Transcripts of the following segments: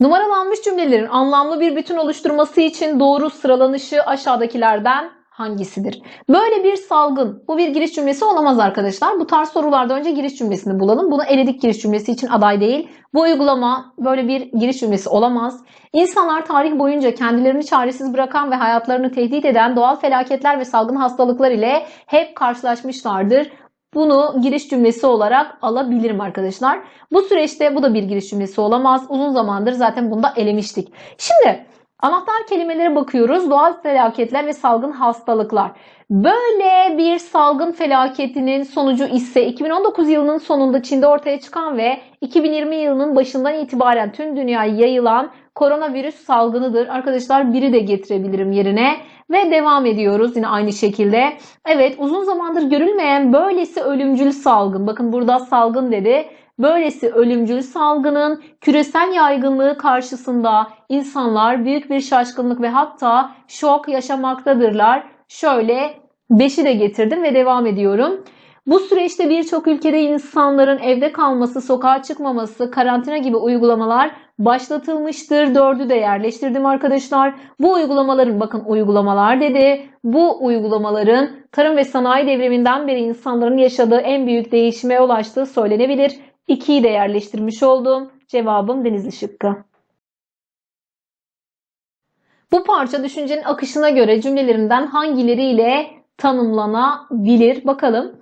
Numaralanmış cümlelerin anlamlı bir bütün oluşturması için doğru sıralanışı aşağıdakilerden hangisidir? Böyle bir salgın. Bu bir giriş cümlesi olamaz arkadaşlar. Bu tarz sorularda önce giriş cümlesini bulalım. Bunu eledik giriş cümlesi için aday değil. Bu uygulama böyle bir giriş cümlesi olamaz. İnsanlar tarih boyunca kendilerini çaresiz bırakan ve hayatlarını tehdit eden doğal felaketler ve salgın hastalıklar ile hep karşılaşmışlardır. Bunu giriş cümlesi olarak alabilirim arkadaşlar. Bu süreçte bu da bir giriş cümlesi olamaz. Uzun zamandır zaten bunu da elemiştik. Şimdi Anahtar kelimelere bakıyoruz. Doğal felaketler ve salgın hastalıklar. Böyle bir salgın felaketinin sonucu ise 2019 yılının sonunda Çin'de ortaya çıkan ve 2020 yılının başından itibaren tüm dünyaya yayılan koronavirüs salgınıdır. Arkadaşlar biri de getirebilirim yerine. Ve devam ediyoruz yine aynı şekilde. Evet uzun zamandır görülmeyen böylesi ölümcül salgın. Bakın burada salgın dedi. Böylesi ölümcül salgının küresel yaygınlığı karşısında insanlar büyük bir şaşkınlık ve hatta şok yaşamaktadırlar. Şöyle 5'i de getirdim ve devam ediyorum. Bu süreçte birçok ülkede insanların evde kalması, sokağa çıkmaması, karantina gibi uygulamalar başlatılmıştır. Dördü de yerleştirdim arkadaşlar. Bu uygulamaların bakın uygulamalar dedi. Bu uygulamaların tarım ve sanayi devriminden beri insanların yaşadığı en büyük değişime ulaştığı söylenebilir. İkiyi de yerleştirmiş oldum. Cevabım Denizli şıkkı. Bu parça düşüncenin akışına göre cümlelerimden hangileriyle tanımlanabilir? Bakalım.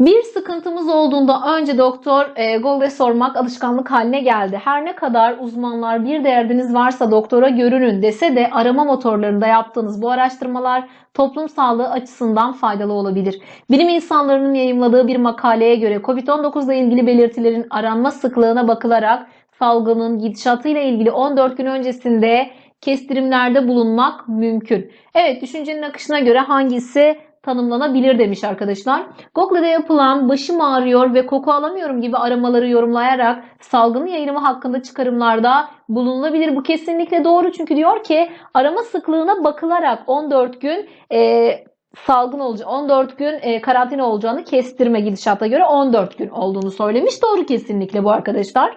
Bir sıkıntımız olduğunda önce doktor e, Google sormak alışkanlık haline geldi. Her ne kadar uzmanlar bir derdiniz varsa doktora görünün dese de arama motorlarında yaptığınız bu araştırmalar toplum sağlığı açısından faydalı olabilir. Bilim insanlarının yayımladığı bir makaleye göre COVID-19 ile ilgili belirtilerin aranma sıklığına bakılarak salgının gidişatıyla ilgili 14 gün öncesinde kestirimlerde bulunmak mümkün. Evet düşüncenin akışına göre hangisi tanımlanabilir demiş arkadaşlar. Google'da yapılan başım ağrıyor ve koku alamıyorum gibi aramaları yorumlayarak salgının yayılımı hakkında çıkarımlarda bulunabilir. Bu kesinlikle doğru çünkü diyor ki arama sıklığına bakılarak 14 gün e, salgın olacağı 14 gün e, karantina olacağını kestirme gidişata göre 14 gün olduğunu söylemiş. Doğru kesinlikle bu arkadaşlar.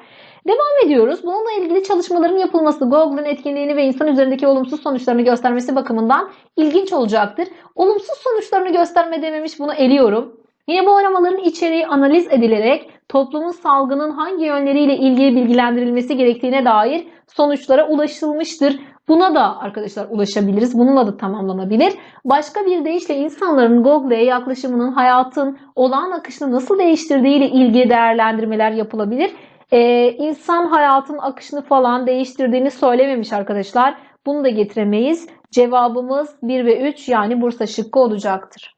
Devam ediyoruz. Bununla ilgili çalışmaların yapılması Google'ın etkinliğini ve insan üzerindeki olumsuz sonuçlarını göstermesi bakımından ilginç olacaktır. Olumsuz sonuçlarını gösterme dememiş bunu eliyorum. Yine bu aramaların içeriği analiz edilerek toplumun salgının hangi yönleriyle ilgili bilgilendirilmesi gerektiğine dair sonuçlara ulaşılmıştır. Buna da arkadaşlar ulaşabiliriz. Bununla da tamamlanabilir. Başka bir deyişle insanların Google'e yaklaşımının hayatın olağan akışını nasıl değiştirdiğiyle ilgili değerlendirmeler yapılabilir. Ee, insan hayatın akışını falan değiştirdiğini söylememiş arkadaşlar. Bunu da getiremeyiz. Cevabımız 1 ve 3 yani Bursa şıkkı olacaktır.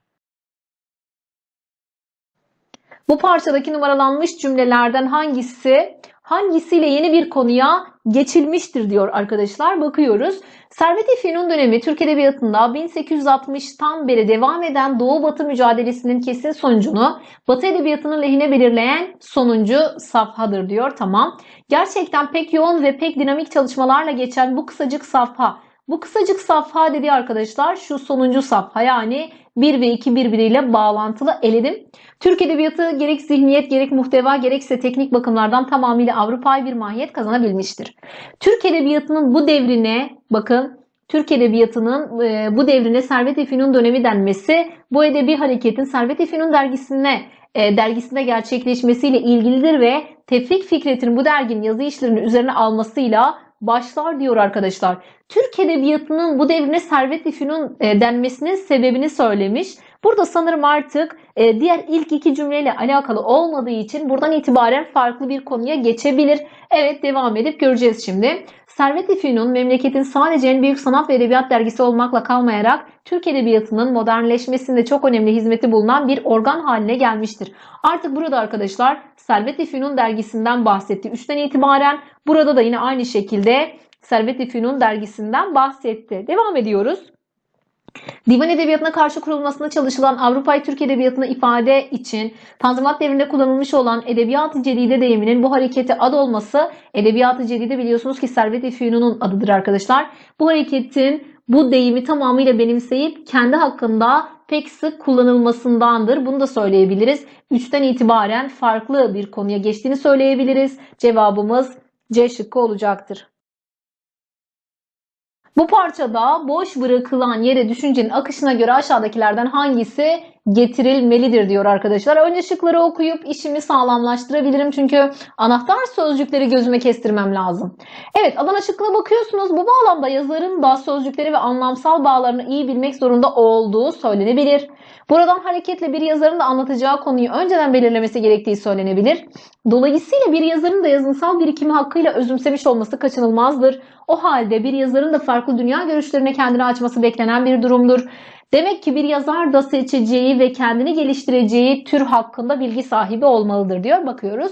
Bu parçadaki numaralanmış cümlelerden hangisi hangisiyle yeni bir konuya geçilmiştir diyor arkadaşlar. Bakıyoruz. servet Efendi'nin Fünun dönemi Türk Edebiyatı'nda 1860'tan beri devam eden Doğu-Batı mücadelesinin kesin sonucunu Batı Edebiyatı'nın lehine belirleyen sonuncu safhadır diyor. Tamam. Gerçekten pek yoğun ve pek dinamik çalışmalarla geçen bu kısacık safha bu kısacık safha dedi arkadaşlar şu sonuncu safha yani 1 ve 2 birbiriyle bağlantılı eledim. Türk Edebiyatı gerek zihniyet gerek muhteva gerekse teknik bakımlardan tamamıyla Avrupa'yı bir mahiyet kazanabilmiştir. Türk Edebiyatı'nın bu devrine bakın Türk Edebiyatı'nın e, bu devrine Servet-i dönemi denmesi bu edebi hareketin Servet-i dergisine e, dergisinde gerçekleşmesiyle ilgilidir ve Tevfik Fikret'in bu derginin yazı işlerini üzerine almasıyla başlar diyor arkadaşlar. Türk Edebiyatı'nın bu devrine Servet-i e, denmesinin sebebini söylemiş. Burada sanırım artık e, diğer ilk iki cümleyle alakalı olmadığı için buradan itibaren farklı bir konuya geçebilir. Evet devam edip göreceğiz şimdi. Servet-i memleketin sadece en büyük sanat ve edebiyat dergisi olmakla kalmayarak Türk Edebiyatı'nın modernleşmesinde çok önemli hizmeti bulunan bir organ haline gelmiştir. Artık burada arkadaşlar Servet-i dergisinden bahsetti. Üçten itibaren burada da yine aynı şekilde Servet-i dergisinden bahsetti. Devam ediyoruz. Divan edebiyatına karşı kurulmasında çalışılan Avrupa'yı Türk edebiyatına ifade için Tanzimat devrinde kullanılmış olan Edebiyat-ı Cedide deyiminin bu harekete ad olması Edebiyat-ı Cedide biliyorsunuz ki Servet-i Fünun'un adıdır arkadaşlar. Bu hareketin bu deyimi tamamıyla benimseyip kendi hakkında pek sık kullanılmasındandır. Bunu da söyleyebiliriz. Üçten itibaren farklı bir konuya geçtiğini söyleyebiliriz. Cevabımız C şıkkı olacaktır. Bu parçada boş bırakılan yere düşüncenin akışına göre aşağıdakilerden hangisi getirilmelidir diyor arkadaşlar. Önce şıkları okuyup işimi sağlamlaştırabilirim çünkü anahtar sözcükleri gözüme kestirmem lazım. Evet Adana şıkkına bakıyorsunuz. Bu bağlamda yazarın da sözcükleri ve anlamsal bağlarını iyi bilmek zorunda olduğu söylenebilir. Buradan hareketle bir yazarın da anlatacağı konuyu önceden belirlemesi gerektiği söylenebilir. Dolayısıyla bir yazarın da yazınsal birikimi hakkıyla özümsemiş olması kaçınılmazdır. O halde bir yazarın da farklı dünya görüşlerine kendini açması beklenen bir durumdur. Demek ki bir yazar da seçeceği ve kendini geliştireceği tür hakkında bilgi sahibi olmalıdır diyor. Bakıyoruz.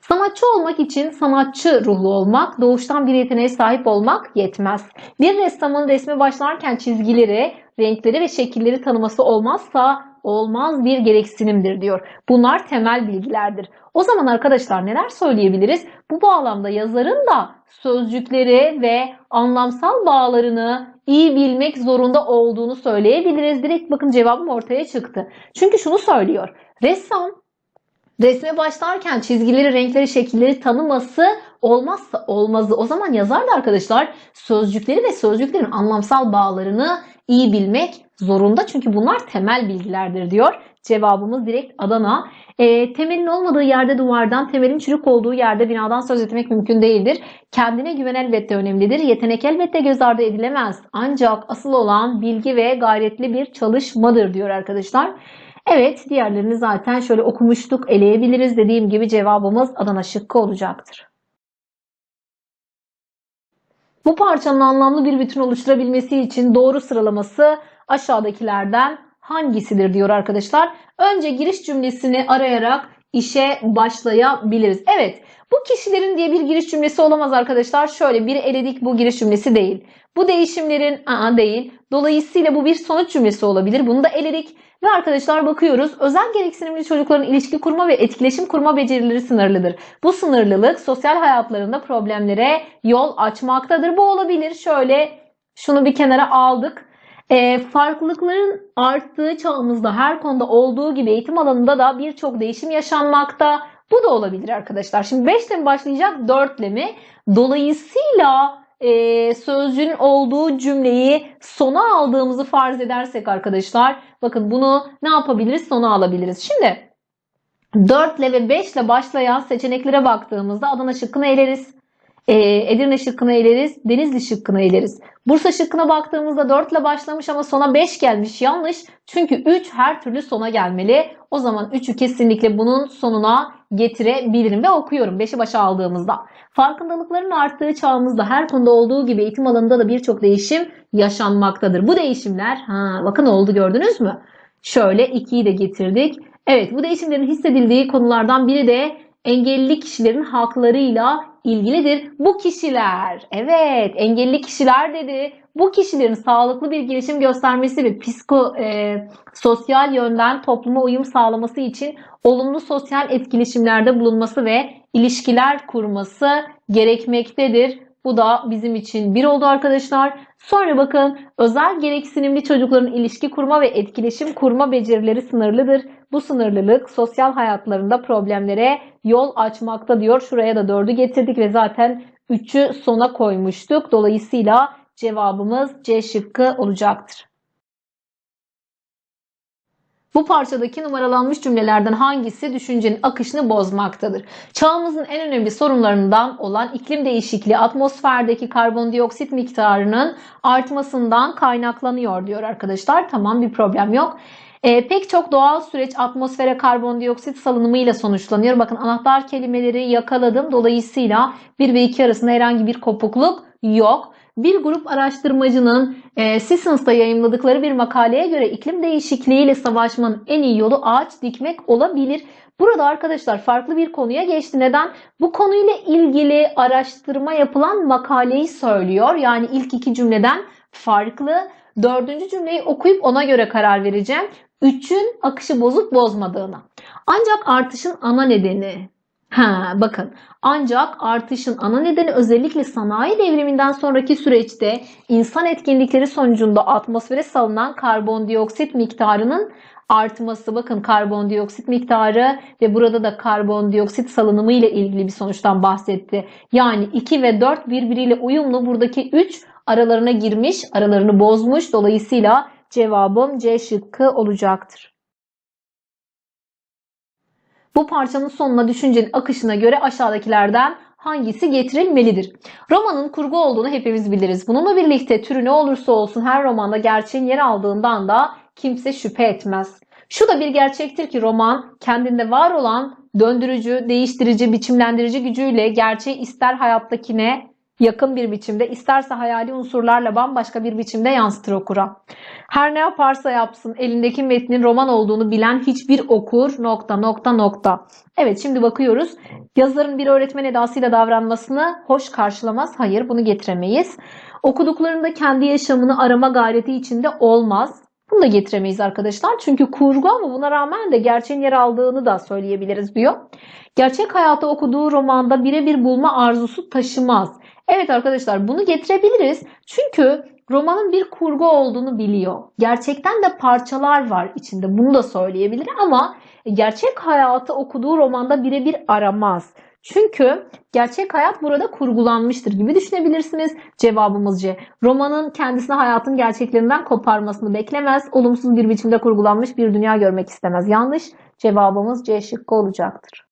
Sanatçı olmak için sanatçı ruhlu olmak, doğuştan bir yeteneğe sahip olmak yetmez. Bir ressamın resme başlarken çizgileri, renkleri ve şekilleri tanıması olmazsa olmaz bir gereksinimdir diyor. Bunlar temel bilgilerdir. O zaman arkadaşlar neler söyleyebiliriz? Bu bağlamda yazarın da sözcükleri ve anlamsal bağlarını iyi bilmek zorunda olduğunu söyleyebiliriz. Direkt bakın cevabım ortaya çıktı. Çünkü şunu söylüyor. Ressam resme başlarken çizgileri, renkleri, şekilleri tanıması olmazsa olmazı. O zaman yazar da arkadaşlar sözcükleri ve sözcüklerin anlamsal bağlarını iyi bilmek zorunda. Çünkü bunlar temel bilgilerdir diyor. Cevabımız direkt Adana. E, temelin olmadığı yerde duvardan, temelin çürük olduğu yerde binadan söz etmek mümkün değildir. Kendine güven elbette önemlidir. Yetenek elbette göz ardı edilemez. Ancak asıl olan bilgi ve gayretli bir çalışmadır diyor arkadaşlar. Evet diğerlerini zaten şöyle okumuştuk eleyebiliriz. Dediğim gibi cevabımız Adana şıkkı olacaktır. Bu parçanın anlamlı bir bütün oluşturabilmesi için doğru sıralaması aşağıdakilerden hangisidir diyor arkadaşlar. Önce giriş cümlesini arayarak işe başlayabiliriz. Evet bu kişilerin diye bir giriş cümlesi olamaz arkadaşlar. Şöyle bir eledik bu giriş cümlesi değil. Bu değişimlerin aa değil. Dolayısıyla bu bir sonuç cümlesi olabilir. Bunu da eledik. Ve arkadaşlar bakıyoruz özel gereksinimli çocukların ilişki kurma ve etkileşim kurma becerileri sınırlıdır. Bu sınırlılık sosyal hayatlarında problemlere yol açmaktadır. Bu olabilir. Şöyle şunu bir kenara aldık. E, farklılıkların arttığı çağımızda her konuda olduğu gibi eğitim alanında da birçok değişim yaşanmakta. Bu da olabilir arkadaşlar. Şimdi 5 ile mi başlayacak 4 ile mi? Dolayısıyla e, sözcüğün olduğu cümleyi sona aldığımızı farz edersek arkadaşlar bakın bunu ne yapabiliriz? Sona alabiliriz. Şimdi 4 ile ve 5 ile başlayan seçeneklere baktığımızda Adana şıkkını eleriz. Ee, Edirne şıkkına eleriz, Denizli şıkkına eleriz. Bursa şıkkına baktığımızda 4 ile başlamış ama sona 5 gelmiş. Yanlış. Çünkü 3 her türlü sona gelmeli. O zaman 3'ü kesinlikle bunun sonuna getirebilirim ve okuyorum 5'i başa aldığımızda. Farkındalıkların arttığı çağımızda her konuda olduğu gibi eğitim alanında da birçok değişim yaşanmaktadır. Bu değişimler, ha, bakın oldu gördünüz mü? Şöyle 2'yi de getirdik. Evet bu değişimlerin hissedildiği konulardan biri de engelli kişilerin haklarıyla ilgilidir. Bu kişiler, evet engelli kişiler dedi. Bu kişilerin sağlıklı bir gelişim göstermesi ve psiko e, sosyal yönden topluma uyum sağlaması için olumlu sosyal etkileşimlerde bulunması ve ilişkiler kurması gerekmektedir. Bu da bizim için bir oldu arkadaşlar. Sonra bakın özel gereksinimli çocukların ilişki kurma ve etkileşim kurma becerileri sınırlıdır. Bu sınırlılık sosyal hayatlarında problemlere yol açmakta diyor. Şuraya da 4'ü getirdik ve zaten 3'ü sona koymuştuk. Dolayısıyla cevabımız C şıkkı olacaktır. Bu parçadaki numaralanmış cümlelerden hangisi düşüncenin akışını bozmaktadır? Çağımızın en önemli sorunlarından olan iklim değişikliği atmosferdeki karbondioksit miktarının artmasından kaynaklanıyor diyor arkadaşlar. Tamam bir problem yok. E, pek çok doğal süreç atmosfere karbondioksit salınımıyla sonuçlanıyor. Bakın anahtar kelimeleri yakaladım. Dolayısıyla 1 ve 2 arasında herhangi bir kopukluk yok. Bir grup araştırmacının e, Seasons'ta yayımladıkları bir makaleye göre iklim değişikliğiyle savaşmanın en iyi yolu ağaç dikmek olabilir. Burada arkadaşlar farklı bir konuya geçti. Neden? Bu konuyla ilgili araştırma yapılan makaleyi söylüyor. Yani ilk iki cümleden farklı. Dördüncü cümleyi okuyup ona göre karar vereceğim. Üçün akışı bozuk bozmadığına. Ancak artışın ana nedeni Ha, bakın ancak artışın ana nedeni özellikle sanayi devriminden sonraki süreçte insan etkinlikleri sonucunda atmosfere salınan karbondioksit miktarının artması. Bakın karbondioksit miktarı ve burada da karbondioksit salınımı ile ilgili bir sonuçtan bahsetti. Yani 2 ve 4 birbiriyle uyumlu buradaki 3 aralarına girmiş, aralarını bozmuş. Dolayısıyla cevabım C şıkkı olacaktır. Bu parçanın sonuna düşüncenin akışına göre aşağıdakilerden hangisi getirilmelidir? Romanın kurgu olduğunu hepimiz biliriz. Bununla birlikte türü ne olursa olsun her romanda gerçeğin yer aldığından da kimse şüphe etmez. Şu da bir gerçektir ki roman kendinde var olan döndürücü, değiştirici, biçimlendirici gücüyle gerçeği ister hayattakine yakın bir biçimde isterse hayali unsurlarla bambaşka bir biçimde yansıtır okura. Her ne yaparsa yapsın elindeki metnin roman olduğunu bilen hiçbir okur nokta nokta nokta. Evet şimdi bakıyoruz. Yazarın bir öğretmen edasıyla davranmasını hoş karşılamaz. Hayır bunu getiremeyiz. Okuduklarında kendi yaşamını arama gayreti içinde olmaz. Bunu da getiremeyiz arkadaşlar. Çünkü kurgu ama buna rağmen de gerçeğin yer aldığını da söyleyebiliriz diyor. Gerçek hayata okuduğu romanda birebir bulma arzusu taşımaz. Evet arkadaşlar bunu getirebiliriz. Çünkü romanın bir kurgu olduğunu biliyor. Gerçekten de parçalar var içinde. Bunu da söyleyebilir ama gerçek hayatı okuduğu romanda birebir aramaz. Çünkü gerçek hayat burada kurgulanmıştır gibi düşünebilirsiniz. Cevabımız C. Romanın kendisini hayatın gerçeklerinden koparmasını beklemez. Olumsuz bir biçimde kurgulanmış bir dünya görmek istemez. Yanlış. Cevabımız C şıkkı olacaktır.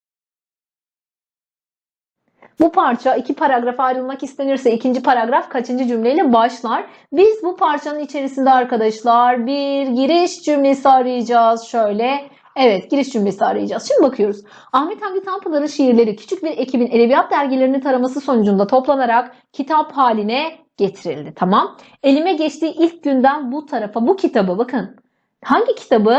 Bu parça iki paragraf ayrılmak istenirse ikinci paragraf kaçıncı cümleyle başlar? Biz bu parçanın içerisinde arkadaşlar bir giriş cümlesi arayacağız. Şöyle Evet giriş cümlesi arayacağız. Şimdi bakıyoruz. Ahmet Hamdi Tanpınar'ın şiirleri küçük bir ekibin edebiyat dergilerini taraması sonucunda toplanarak kitap haline getirildi. Tamam. Elime geçtiği ilk günden bu tarafa bu kitabı bakın. Hangi kitabı?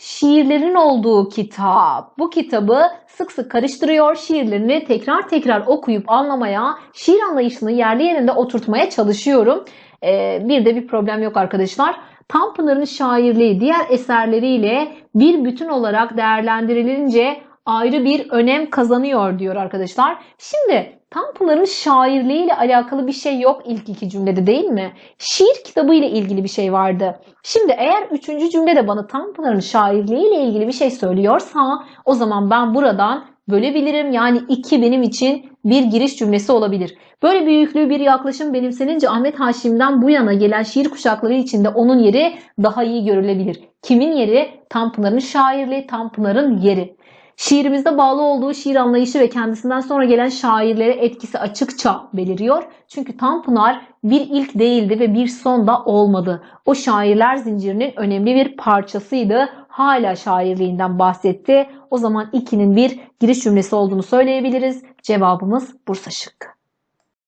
şiirlerin olduğu kitap. Bu kitabı sık sık karıştırıyor, şiirlerini tekrar tekrar okuyup anlamaya, şiir anlayışını yerli yerinde oturtmaya çalışıyorum. Ee, bir de bir problem yok arkadaşlar. Tanpınar'ın şairliği diğer eserleriyle bir bütün olarak değerlendirilince ayrı bir önem kazanıyor diyor arkadaşlar. Şimdi Tanpınar'ın şairliğiyle alakalı bir şey yok ilk iki cümlede değil mi? Şiir kitabı ile ilgili bir şey vardı. Şimdi eğer üçüncü cümlede bana Tanpınar'ın şairliğiyle ilgili bir şey söylüyorsa o zaman ben buradan bölebilirim. Yani iki benim için bir giriş cümlesi olabilir. Böyle büyüklüğü bir yaklaşım benimsenince Ahmet Haşim'den bu yana gelen şiir kuşakları içinde onun yeri daha iyi görülebilir. Kimin yeri? Tanpınar'ın şairliği, Tanpınar'ın yeri. Şiirimizde bağlı olduğu şiir anlayışı ve kendisinden sonra gelen şairlere etkisi açıkça beliriyor. Çünkü Tanpınar bir ilk değildi ve bir son da olmadı. O şairler zincirinin önemli bir parçasıydı. Hala şairliğinden bahsetti. O zaman ikinin bir giriş cümlesi olduğunu söyleyebiliriz. Cevabımız Bursa şıkkı.